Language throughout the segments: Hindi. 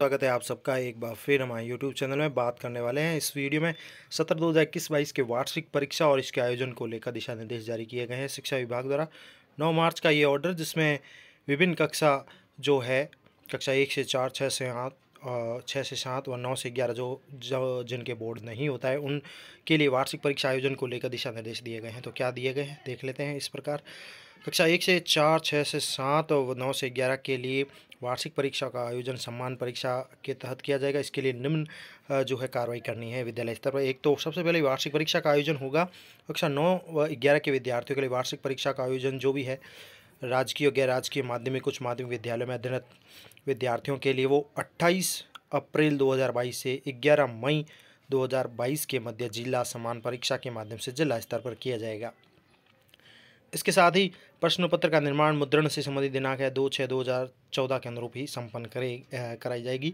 स्वागत है आप सबका एक बार फिर हमारे YouTube चैनल में बात करने वाले हैं इस वीडियो में सत्र दो हज़ार इक्कीस बाईस के वार्षिक परीक्षा और इसके आयोजन को लेकर दिशा निर्देश जारी किए गए हैं शिक्षा विभाग द्वारा 9 मार्च का ये ऑर्डर जिसमें विभिन्न कक्षा जो है कक्षा एक से चार छः से आठ छः से सात व नौ से ग्यारह जो जो जिनके बोर्ड नहीं होता है उनके लिए वार्षिक परीक्षा आयोजन को लेकर दिशा निर्देश दिए गए हैं तो क्या दिए गए हैं देख लेते हैं इस प्रकार कक्षा एक से चार छः से सात और नौ से ग्यारह के लिए वार्षिक परीक्षा का आयोजन सम्मान परीक्षा के तहत किया जाएगा इसके लिए निम्न जो है कार्रवाई करनी है विद्यालय स्तर पर एक तो सबसे पहले वार्षिक परीक्षा का आयोजन होगा कक्षा नौ व ग्यारह के विद्यार्थियों के लिए वार्षिक परीक्षा का आयोजन जो भी है राजकीय गैर राजकीय माध्यमिक उच्च माध्यमिक विद्यालय में अध्ययनरत विद्यार्थियों के लिए वो अट्ठाईस अप्रैल दो से ग्यारह मई 2022 के मध्य जिला समान परीक्षा के माध्यम से जिला स्तर पर किया जाएगा इसके साथ ही प्रश्न पत्र का निर्माण मुद्रण से संबंधित दिनांक है दो छः दो हज़ार चौदह के अनुरूप ही संपन्न करे कराई जाएगी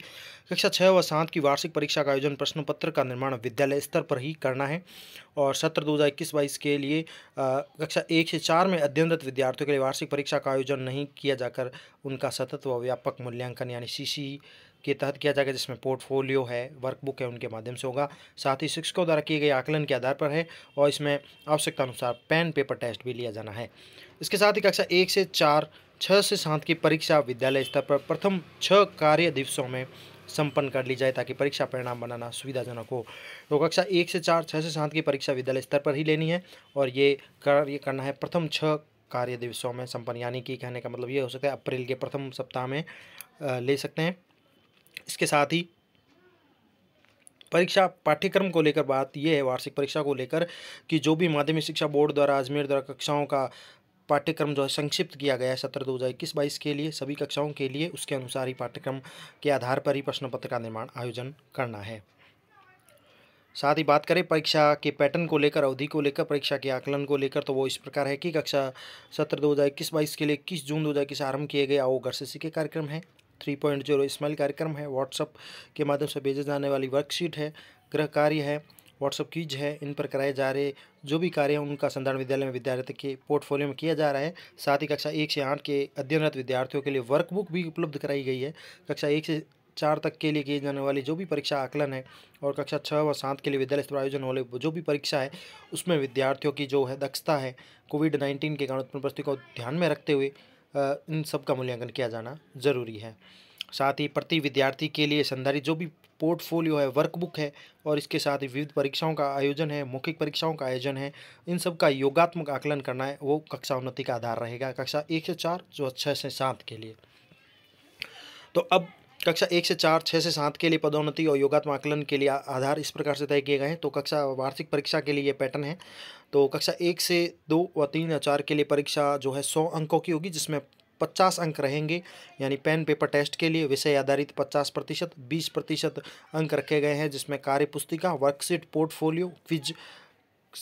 कक्षा छः व सात की वार्षिक परीक्षा का आयोजन प्रश्न पत्र का निर्माण विद्यालय स्तर पर ही करना है और सत्र दो हज़ार इक्कीस बाईस के लिए कक्षा एक से चार में अध्ययनरत विद्यार्थियों के लिए वार्षिक परीक्षा का आयोजन नहीं किया जाकर उनका सतत व व्यापक मूल्यांकन यानी सी के तहत किया जाएगा जिसमें पोर्टफोलियो है वर्कबुक है उनके माध्यम से होगा साथ ही शिक्षकों द्वारा किए गए आकलन के आधार पर है और इसमें आवश्यकता अनुसार पेन पेपर टेस्ट भी लिया जाना है इसके साथ ही कक्षा एक से चार छः से सात की परीक्षा विद्यालय स्तर पर प्रथम छः कार्य दिवसों में संपन्न कर ली जाए ताकि परीक्षा परिणाम बनाना सुविधाजनक हो तो कक्षा एक से चार छः से सात की परीक्षा विद्यालय स्तर पर ही लेनी है और ये कार्य करना है प्रथम छः कार्य दिवसों में संपन्न यानी कि कहने का मतलब ये हो सकता है अप्रैल के प्रथम सप्ताह में ले सकते हैं इसके साथ ही परीक्षा पाठ्यक्रम को लेकर बात यह है वार्षिक परीक्षा को लेकर कि जो भी माध्यमिक शिक्षा बोर्ड द्वारा अजमेर द्वारा कक्षाओं का पाठ्यक्रम जो है संक्षिप्त किया गया है सत्र दो हज़ार इक्कीस बाईस के लिए सभी कक्षाओं के लिए उसके अनुसार ही पाठ्यक्रम के आधार पर ही प्रश्न पत्र का निर्माण आयोजन करना है साथ ही बात करें परीक्षा के पैटर्न को लेकर अवधि को लेकर परीक्षा के आकलन को लेकर तो वो इस प्रकार है कि कक्षा सत्र दो हज़ार इक्कीस बाईस के लिए इक्कीस जून दो हज़ार इक्कीस आरम्भ किए गए आओ घर से सीखे कार्यक्रम है थ्री पॉइंट जीरो स्माइल कार्यक्रम है व्हाट्सअप के माध्यम से भेजे जाने वाली वर्कशीट है गृह कार्य है व्हाट्सअप कीज है इन पर कराए जा रहे जो भी कार्य हैं उनका संधारण विद्यालय में विद्यार्थी के पोर्टफोलियो में किया जा रहा है साथ ही कक्षा एक से आठ के अध्ययनरत विद्यार्थियों के लिए वर्कबुक भी उपलब्ध कराई गई है कक्षा एक से चार तक के लिए किए जाने वाली जो भी परीक्षा आकलन है और कक्षा छः व सात के लिए विद्यालय स्तर आयोजन वाले जो भी परीक्षा है उसमें विद्यार्थियों की जो है दक्षता है कोविड नाइन्टीन के कारण उत्पन्न परिस्थिति को ध्यान में रखते हुए इन सब का मूल्यांकन किया जाना जरूरी है साथ ही प्रति विद्यार्थी के लिए संधारित जो भी पोर्टफोलियो है वर्कबुक है और इसके साथ ही विविध परीक्षाओं का आयोजन है मौखिक परीक्षाओं का आयोजन है इन सब का योगात्मक आकलन करना है वो कक्षा उन्नति का आधार रहेगा कक्षा एक से चार जो छः से सात के लिए तो अब कक्षा एक से चार छः से सात के लिए पदोन्नति और योगात्मक आकलन के लिए आधार इस प्रकार से तय किए गए हैं तो कक्षा वार्षिक परीक्षा के लिए ये पैटर्न है तो कक्षा एक से दो व तीन या चार के लिए परीक्षा जो है सौ अंकों की होगी जिसमें पचास अंक रहेंगे यानी पेन पेपर टेस्ट के लिए विषय आधारित पचास प्रतिशत बीस प्रतिशत अंक रखे गए हैं जिसमें कार्य पुस्तिका वर्कशीट पोर्टफोलियो क्विज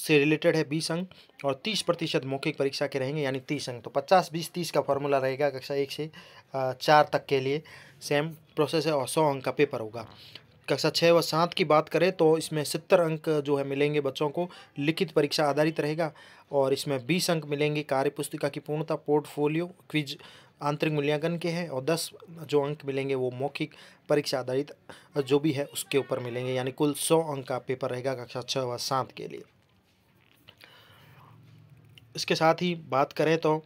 से रिलेटेड है बीस अंक और तीस प्रतिशत मौखिक परीक्षा के रहेंगे यानी तीस अंक तो पचास बीस तीस का फॉर्मूला रहेगा कक्षा एक से चार तक के लिए सेम प्रोसेस है और सौ अंक का पेपर होगा कक्षा छः व सात की बात करें तो इसमें सत्तर अंक जो है मिलेंगे बच्चों को लिखित परीक्षा आधारित रहेगा और इसमें बीस अंक मिलेंगे कार्य पुस्तिका की पूर्णता पोर्टफोलियो क्विज आंतरिक मूल्यांकन के हैं और दस जो अंक मिलेंगे वो मौखिक परीक्षा आधारित जो भी है उसके ऊपर मिलेंगे यानी कुल सौ अंक का पेपर रहेगा कक्षा छः व सात के लिए इसके साथ ही बात करें तो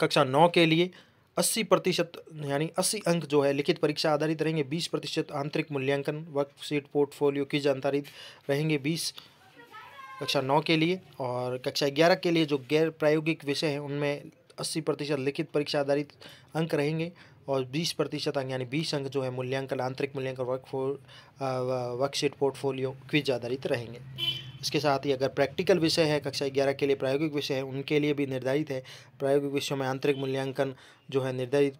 कक्षा नौ के लिए अस्सी प्रतिशत यानी अस्सी अंक जो है लिखित परीक्षा आधारित रहेंगे बीस प्रतिशत आंतरिक मूल्यांकन वर्कशीट पोर्टफोलियो की जानकारी रहेंगे बीस कक्षा नौ के लिए और कक्षा ग्यारह के लिए जो गैर प्रायोगिक विषय हैं उनमें अस्सी प्रतिशत लिखित परीक्षा आधारित अंक रहेंगे और बीस प्रतिशत अंक यानी बीस अंक जो है मूल्यांकन आंतरिक मूल्यांकन वर्क वर्कशीट पोर्टफोलियो क्विज आधारित रहेंगे इसके साथ ही अगर प्रैक्टिकल विषय है कक्षा ग्यारह के लिए प्रायोगिक विषय है उनके लिए भी निर्धारित है प्रायोगिक विषयों में आंतरिक मूल्यांकन जो है निर्धारित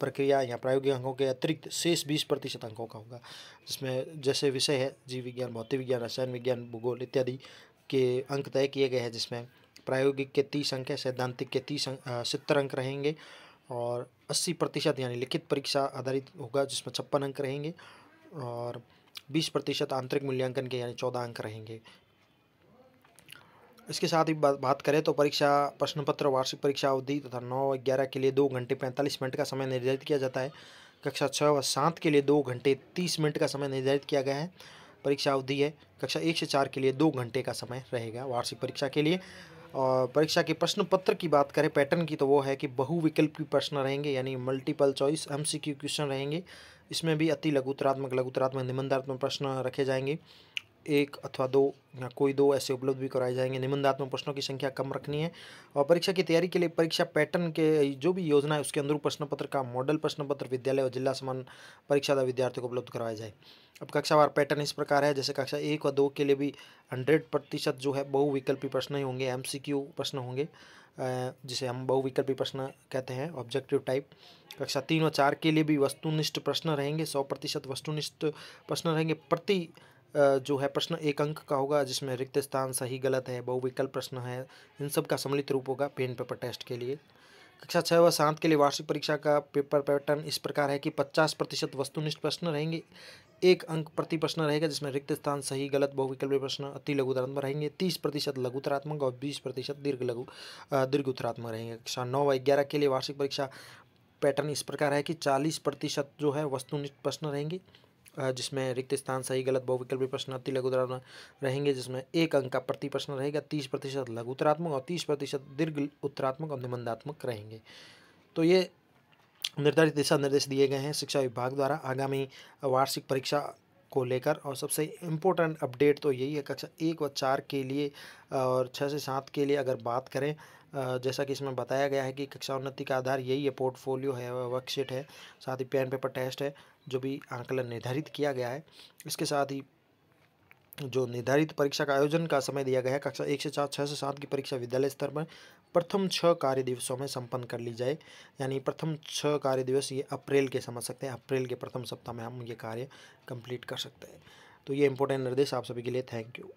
प्रक्रिया या प्रायोगिक अंकों के अतिरिक्त शेष बीस प्रतिशत अंकों का होगा जिसमें जैसे विषय है जीव विज्ञान भौतिक विज्ञान रसायन विज्ञान भूगोल इत्यादि के अंक तय किए गए हैं जिसमें प्रायोगिक के तीस अंक है सैद्धांतिक के तीस अंक सत्तर अंक रहेंगे और अस्सी प्रतिशत यानी लिखित परीक्षा आधारित होगा जिसमें छप्पन अंक रहेंगे और बीस प्रतिशत आंतरिक मूल्यांकन के यानी चौदह अंक रहेंगे इसके साथ ही बात करें तो परीक्षा प्रश्न पत्र वार्षिक परीक्षा अवधि तथा नौ ग्यारह के लिए दो घंटे पैंतालीस मिनट का समय निर्धारित किया जाता है कक्षा छः व सात के लिए दो घंटे तीस मिनट का समय निर्धारित किया गया है परीक्षा अवधि है कक्षा एक से चार के लिए दो घंटे का समय रहेगा वार्षिक परीक्षा के लिए और परीक्षा के प्रश्न पत्र की बात करें पैटर्न की तो वो है कि बहुविकल्पी प्रश्न रहेंगे यानी मल्टीपल चॉइस एम क्वेश्चन रहेंगे इसमें भी अति लघुतरात्मक लघुतरात्मक निबंधात्मक प्रश्न रखे जाएंगे एक अथवा दो या कोई दो ऐसे उपलब्ध भी कराए जाएंगे निबंधात्मक प्रश्नों की संख्या कम रखनी है और परीक्षा की तैयारी के लिए परीक्षा पैटर्न के जो भी योजना है उसके अनुरूप प्रश्न पत्र का मॉडल प्रश्न पत्र विद्यालय और जिला समान परीक्षा विद्यार्थियों को उपलब्ध कराया जाए अब कक्षावार पैटर्न इस प्रकार है जैसे कक्षा एक और दो के लिए भी हंड्रेड प्रतिशत जो है बहुविकल्पी प्रश्न ही होंगे एम प्रश्न होंगे जिसे हम बहुविकल्पी प्रश्न कहते हैं ऑब्जेक्टिव टाइप कक्षा तीन और चार के लिए भी वस्तुनिष्ठ प्रश्न रहेंगे सौ प्रतिशत वस्तुनिष्ठ प्रश्न रहेंगे प्रति जो है प्रश्न एक अंक का होगा जिसमें रिक्त स्थान सही गलत है बहुविकल्प प्रश्न है इन सब का सम्मिलित रूप होगा पेन पेपर टेस्ट के लिए कक्षा छः व सात के लिए वार्षिक परीक्षा का पेपर पैटर्न इस प्रकार है कि पचास प्रतिशत वस्तुनिष्ठ प्रश्न रहेंगे एक अंक प्रति प्रश्न रहेगा जिसमें रिक्त स्थान सही गलत बहुविकल्प प्रश्न अति लघु उत्तरात्मक रहेंगे तीस प्रतिशत लघु उत्तरात्मक और बीस प्रतिशत दीर्घ लघु दीर्घ उत्तरात्मक रहेंगे कक्षा नौ व ग्यारह के लिए वार्षिक परीक्षा पैटर्न इस प्रकार है कि चालीस प्रतिशत जो है वस्तुनिष्ठ प्रश्न रहेंगे जिसमें रिक्त स्थान सही गलत बहुविकल्पी प्रश्न अति लघु उदाहरण रहेंगे जिसमें एक अंक का प्रति प्रश्न रहेगा तीस प्रतिशत लघु उत्तरात्मक और तीस प्रतिशत दीर्घ उत्तरात्मक और निबंधात्मक रहेंगे तो ये निर्धारित दिशा निर्देश दिए गए हैं शिक्षा विभाग द्वारा आगामी वार्षिक परीक्षा को लेकर और सबसे इम्पोर्टेंट अपडेट तो यही है कक्षा एक व चार के लिए और छः से सात के लिए अगर बात करें जैसा कि इसमें बताया गया है कि कक्षा उन्नति का आधार यही है पोर्टफोलियो है वर्कशीट है साथ ही पेन पेपर टेस्ट है जो भी आंकलन निर्धारित किया गया है इसके साथ ही जो निर्धारित परीक्षा का आयोजन का समय दिया गया है कक्षा एक से चार छः से सात की परीक्षा विद्यालय स्तर पर प्रथम छः कार्य दिवसों में संपन्न कर ली जाए यानी प्रथम छः कार्य दिवस ये अप्रैल के समझ सकते हैं अप्रैल के प्रथम सप्ताह में हम ये कार्य कंप्लीट कर सकते हैं तो ये इंपॉर्टेंट निर्देश आप सभी के लिए थैंक यू